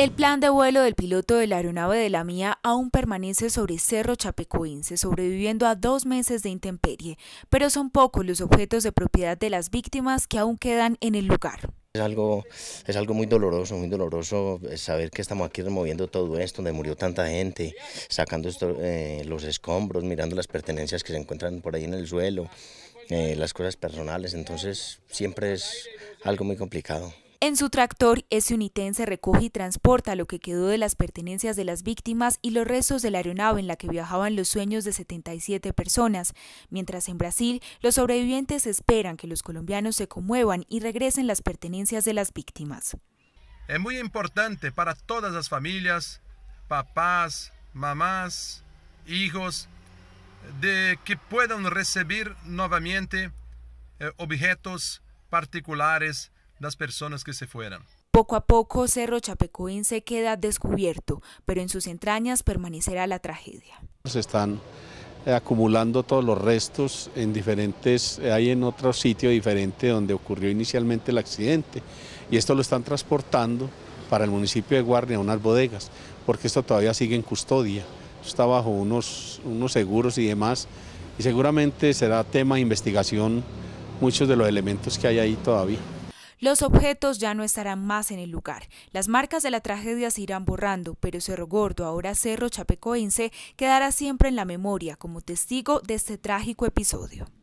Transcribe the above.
El plan de vuelo del piloto de la aeronave de la mía aún permanece sobre Cerro Chapecoense, sobreviviendo a dos meses de intemperie, pero son pocos los objetos de propiedad de las víctimas que aún quedan en el lugar. Es algo, es algo muy doloroso, muy doloroso eh, saber que estamos aquí removiendo todo esto, donde murió tanta gente, sacando eh, los escombros, mirando las pertenencias que se encuentran por ahí en el suelo, eh, las cosas personales, entonces siempre es algo muy complicado. En su tractor, ese unitense recoge y transporta lo que quedó de las pertenencias de las víctimas y los restos de la aeronave en la que viajaban los sueños de 77 personas, mientras en Brasil los sobrevivientes esperan que los colombianos se conmuevan y regresen las pertenencias de las víctimas. Es muy importante para todas las familias, papás, mamás, hijos, de que puedan recibir nuevamente eh, objetos particulares las personas que se fueran. Poco a poco Cerro se queda descubierto, pero en sus entrañas permanecerá la tragedia. Se están eh, acumulando todos los restos en diferentes, eh, hay en otro sitio diferente donde ocurrió inicialmente el accidente y esto lo están transportando para el municipio de Guardia a unas bodegas, porque esto todavía sigue en custodia, está bajo unos, unos seguros y demás y seguramente será tema de investigación muchos de los elementos que hay ahí todavía. Los objetos ya no estarán más en el lugar. Las marcas de la tragedia se irán borrando, pero Cerro Gordo, ahora Cerro Chapecoense, quedará siempre en la memoria como testigo de este trágico episodio.